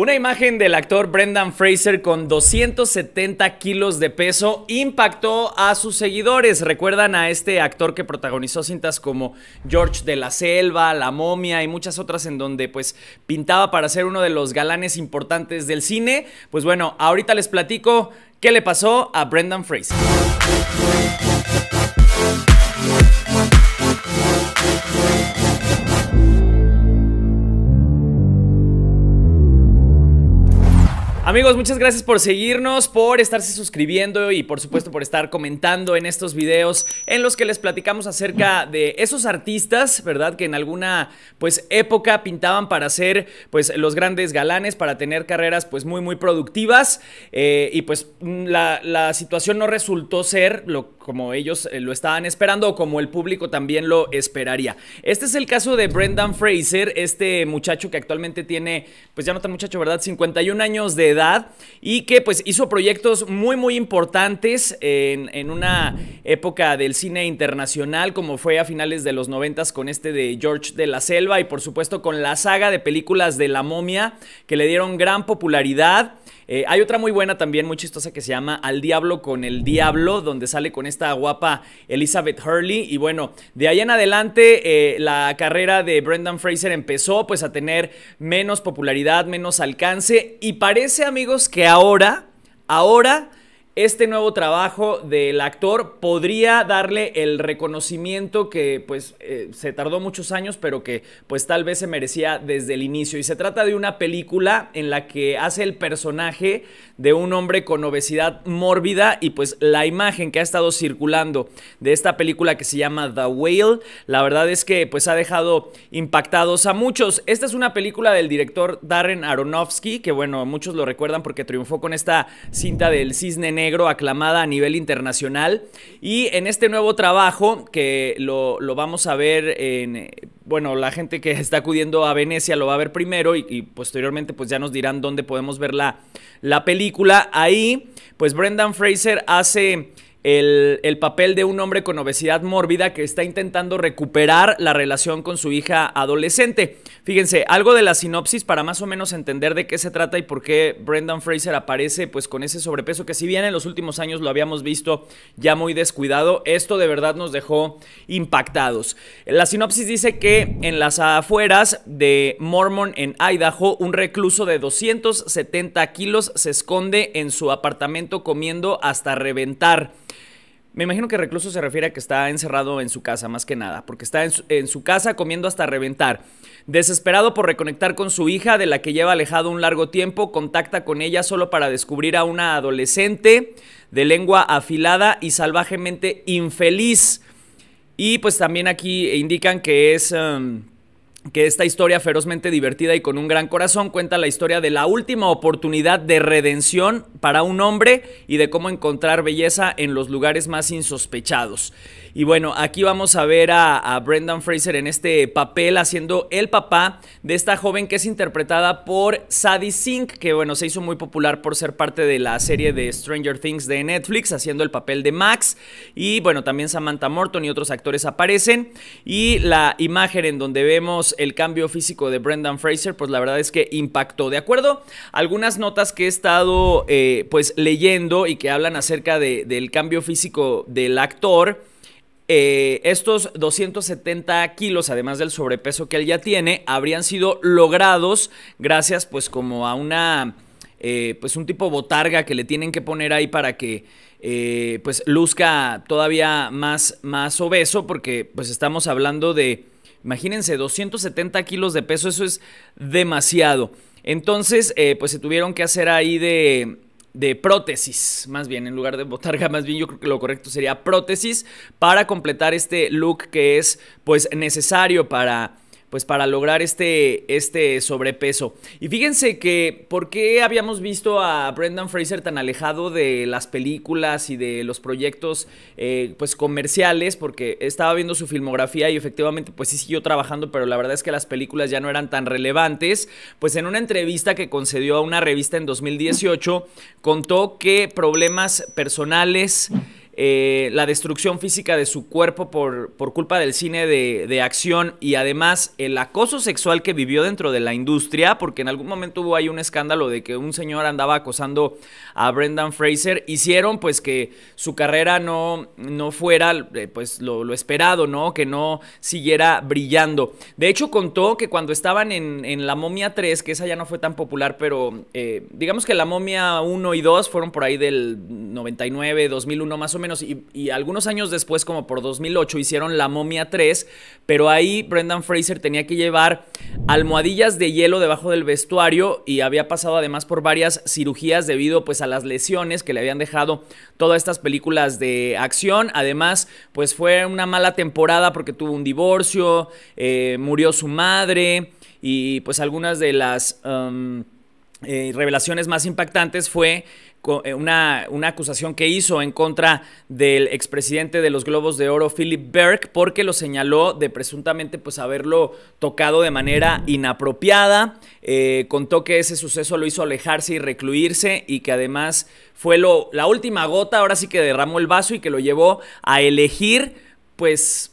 Una imagen del actor Brendan Fraser con 270 kilos de peso impactó a sus seguidores. Recuerdan a este actor que protagonizó cintas como George de la Selva, La Momia y muchas otras en donde pues pintaba para ser uno de los galanes importantes del cine. Pues bueno, ahorita les platico qué le pasó a Brendan Fraser. Amigos, muchas gracias por seguirnos, por estarse suscribiendo y por supuesto por estar comentando en estos videos en los que les platicamos acerca de esos artistas, ¿verdad? Que en alguna pues época pintaban para ser pues los grandes galanes, para tener carreras pues muy muy productivas eh, y pues la, situación no resultó ser lo, como ellos eh, lo estaban esperando o como el público también lo esperaría. Este es el caso de Brendan Fraser, este muchacho que actualmente tiene pues ya no tan muchacho, ¿verdad? 51 años de edad y que pues hizo proyectos muy muy importantes en, en una época del cine internacional como fue a finales de los noventas con este de George de la Selva y por supuesto con la saga de películas de la momia que le dieron gran popularidad. Eh, hay otra muy buena también, muy chistosa, que se llama Al Diablo con el Diablo, donde sale con esta guapa Elizabeth Hurley. Y bueno, de ahí en adelante eh, la carrera de Brendan Fraser empezó pues a tener menos popularidad, menos alcance. Y parece amigos que ahora, ahora este nuevo trabajo del actor podría darle el reconocimiento que pues eh, se tardó muchos años, pero que pues tal vez se merecía desde el inicio. Y se trata de una película en la que hace el personaje de un hombre con obesidad mórbida y pues la imagen que ha estado circulando de esta película que se llama The Whale, la verdad es que pues ha dejado impactados a muchos. Esta es una película del director Darren Aronofsky, que bueno, muchos lo recuerdan porque triunfó con esta cinta del Cisne Negro aclamada a nivel internacional. Y en este nuevo trabajo, que lo, vamos a ver en bueno, la gente que está acudiendo a Venecia lo va a ver primero y, posteriormente pues ya nos dirán dónde podemos ver la, la película. Ahí pues Brendan Fraser hace el, papel de un hombre con obesidad mórbida que está intentando recuperar la relación con su hija adolescente. Fíjense, algo de la sinopsis para más o menos entender de qué se trata y por qué Brendan Fraser aparece pues con ese sobrepeso que si bien en los últimos años lo habíamos visto ya muy descuidado, esto de verdad nos dejó impactados. La sinopsis dice que en las afueras de Mormon en Idaho, un recluso de 270 kilos se esconde en su apartamento comiendo hasta reventar. Me imagino que recluso se refiere a que está encerrado en su casa, más que nada, porque está en su, casa comiendo hasta reventar. Desesperado por reconectar con su hija, de la que lleva alejado un largo tiempo, contacta con ella solo para descubrir a una adolescente de lengua afilada y salvajemente infeliz. Y pues también aquí indican que es... Em, que esta historia ferozmente divertida y con un gran corazón cuenta la historia de la última oportunidad de redención para un hombre y de cómo encontrar belleza en los lugares más insospechados. Y bueno, aquí vamos a ver a, Brendan Fraser en este papel haciendo el papá de esta joven que es interpretada por Sadie Sink, que bueno, se hizo muy popular por ser parte de la serie de Stranger Things de Netflix, haciendo el papel de Max. Y bueno, también Samantha Morton y otros actores aparecen. Y la imagen en donde vemos el cambio físico de Brendan Fraser, pues la verdad es que impactó. De acuerdo, algunas notas que he estado eh, pues leyendo y que hablan acerca del cambio físico del actor. Eh, estos 270 kilos, además del sobrepeso que él ya tiene, habrían sido logrados gracias pues como a una, eh, pues un tipo botarga que le tienen que poner ahí para que pues luzca todavía más, más obeso, porque pues estamos hablando de Imagínense, 270 kilos de peso, eso es demasiado. Entonces, eh, pues se tuvieron que hacer ahí de, de prótesis, más bien, en lugar de botarga, más bien yo creo que lo correcto sería prótesis para completar este look que es pues necesario para pues para lograr este, este sobrepeso. Y fíjense que, ¿por qué habíamos visto a Brendan Fraser tan alejado de las películas y de los proyectos eh, pues comerciales? Porque estaba viendo su filmografía y efectivamente pues sí siguió trabajando, pero la verdad es que las películas ya no eran tan relevantes. Pues en una entrevista que concedió a una revista en 2018, contó que problemas personales... Eh, la destrucción física de su cuerpo por, por culpa del cine de, acción y además el acoso sexual que vivió dentro de la industria, porque en algún momento hubo ahí un escándalo de que un señor andaba acosando a Brendan Fraser, hicieron pues que su carrera no, no fuera eh, pues lo, esperado, ¿no? Que no siguiera brillando. De hecho contó que cuando estaban en, La Momia 3, que esa ya no fue tan popular, pero eh, digamos que La Momia 1 y 2 fueron por ahí del 99, 2001 más o menos, menos, y, algunos años después, como por 2008, hicieron La Momia 3, pero ahí Brendan Fraser tenía que llevar almohadillas de hielo debajo del vestuario y había pasado además por varias cirugías debido pues a las lesiones que le habían dejado todas estas películas de acción. Además, pues fue una mala temporada porque tuvo un divorcio, eh, murió su madre y pues algunas de las... Um, eh, revelaciones más impactantes fue eh, una, una, acusación que hizo en contra del expresidente de los Globos de Oro, Philip Berg, porque lo señaló de presuntamente pues haberlo tocado de manera inapropiada. Eh, contó que ese suceso lo hizo alejarse y recluirse y que además fue lo, la última gota, ahora sí que derramó el vaso y que lo llevó a elegir pues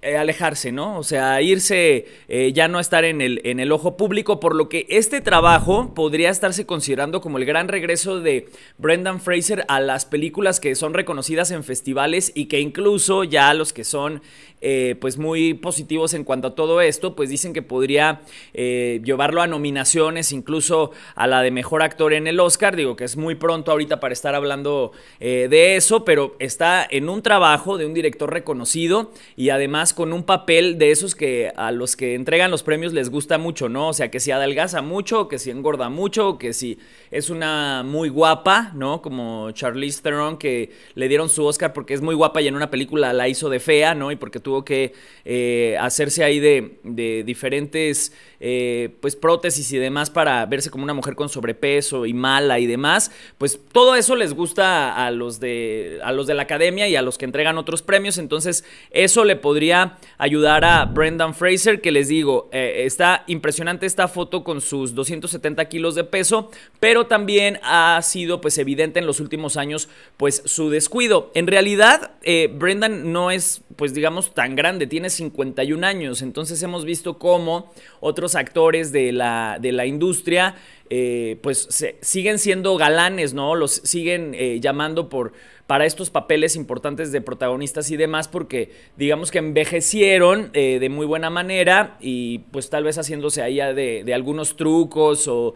eh, alejarse, ¿no? O sea, irse, eh, ya no estar en el, en el ojo público, por lo que este trabajo podría estarse considerando como el gran regreso de Brendan Fraser a las películas que son reconocidas en festivales y que incluso ya los que son eh, pues muy positivos en cuanto a todo esto, pues dicen que podría llevarlo a nominaciones, incluso a la de mejor actor en el Oscar, digo que es muy pronto ahorita para estar hablando de eso, pero está en un trabajo de un director reconocido y además con un papel de esos que a los que entregan los premios les gusta mucho, ¿no? O sea, que si adelgaza mucho, que si engorda mucho, que si es una muy guapa, ¿no? Como Charlize Theron, que le dieron su Oscar porque es muy guapa y en una película la hizo de fea, ¿no? Y porque tuvo que eh, hacerse ahí de, diferentes, eh, pues, prótesis y demás para verse como una mujer con sobrepeso y mala y demás. Pues todo eso les gusta a los de, a los de la academia y a los que entregan otros premios, entonces eso le podría ayudar a Brendan Fraser, que les digo, eh, está impresionante esta foto con sus 270 kilos de peso, pero también ha sido pues evidente en los últimos años pues su descuido. En realidad, eh, Brendan no es pues digamos, tan grande, tiene 51 años, entonces hemos visto cómo otros actores de la, de la industria, eh, pues siguen siendo galanes, ¿no? Los siguen eh, llamando por, para estos papeles importantes de protagonistas y demás, porque digamos que envejecieron eh, de muy buena manera y pues tal vez haciéndose ahí de, de algunos trucos o,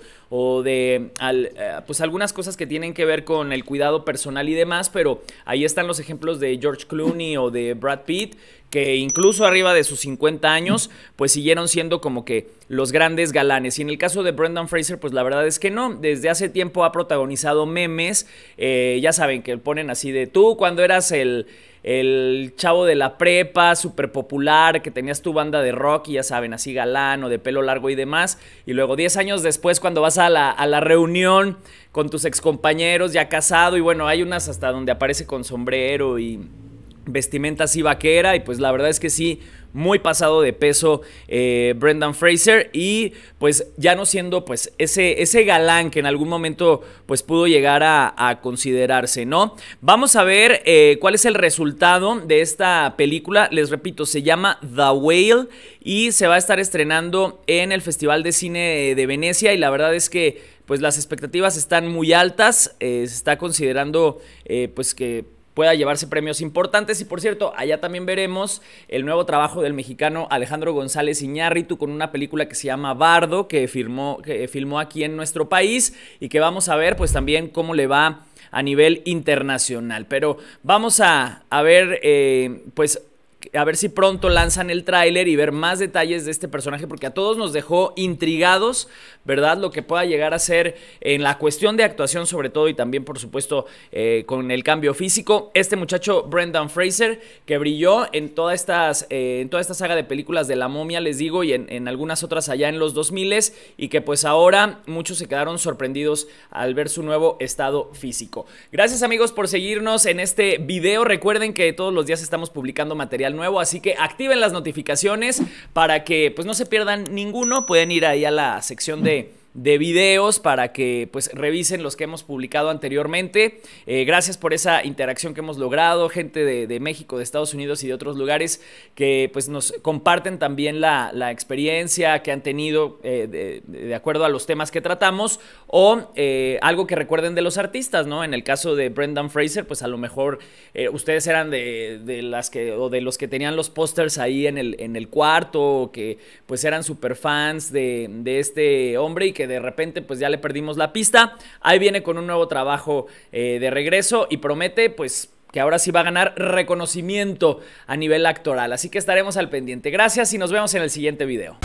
de pues algunas cosas que tienen que ver con el cuidado personal y demás, pero ahí están los ejemplos de George Clooney o de Brad Pitt que incluso arriba de sus 50 años, pues siguieron siendo como que los grandes galanes. Y en el caso de Brendan Fraser, pues la verdad es que no. Desde hace tiempo ha protagonizado memes, eh, ya saben que ponen así de tú cuando eras el, el chavo de la prepa, súper popular, que tenías tu banda de rock y ya saben, así galán o de pelo largo y demás. Y luego 10 años después, cuando vas a la, a la reunión con tus excompañeros ya casado, y bueno, hay unas hasta donde aparece con sombrero y vestimenta así vaquera y pues la verdad es que sí, muy pasado de peso eh, Brendan Fraser y pues ya no siendo pues ese, ese galán que en algún momento pues pudo llegar a, considerarse, ¿no? Vamos a ver eh, cuál es el resultado de esta película, les repito, se llama The Whale y se va a estar estrenando en el Festival de Cine de Venecia y la verdad es que pues las expectativas están muy altas, eh, se está considerando pues que pueda llevarse premios importantes. Y por cierto, allá también veremos el nuevo trabajo del mexicano Alejandro González Iñárritu con una película que se llama Bardo, que, firmó, que filmó aquí en nuestro país y que vamos a ver pues también cómo le va a nivel internacional. Pero vamos a, a ver eh, pues a ver si pronto lanzan el tráiler y ver más detalles de este personaje, porque a todos nos dejó intrigados, ¿verdad? Lo que pueda llegar a ser en la cuestión de actuación sobre todo y también, por supuesto, eh, con el cambio físico. Este muchacho, Brendan Fraser, que brilló en, toda estas, eh, en toda esta saga de películas de La Momia, les digo, y en, en algunas otras allá en los 2000, y que pues ahora muchos se quedaron sorprendidos al ver su nuevo estado físico. Gracias amigos por seguirnos en este video. Recuerden que todos los días estamos publicando material nuevo, así que activen las notificaciones para que pues no se pierdan ninguno, pueden ir ahí a la sección de de videos para que pues revisen los que hemos publicado anteriormente. Eh, gracias por esa interacción que hemos logrado, gente de, México, de Estados Unidos y de otros lugares que pues nos comparten también la, experiencia que han tenido eh, de, acuerdo a los temas que tratamos o eh, algo que recuerden de los artistas, ¿no? En el caso de Brendan Fraser, pues a lo mejor ustedes eran de, las que o de los que tenían los pósters ahí en el, en el cuarto o que pues eran super fans de, de este hombre y que de repente pues ya le perdimos la pista. Ahí viene con un nuevo trabajo eh, de regreso y promete pues que ahora sí va a ganar reconocimiento a nivel actoral. Así que estaremos al pendiente. Gracias y nos vemos en el siguiente video.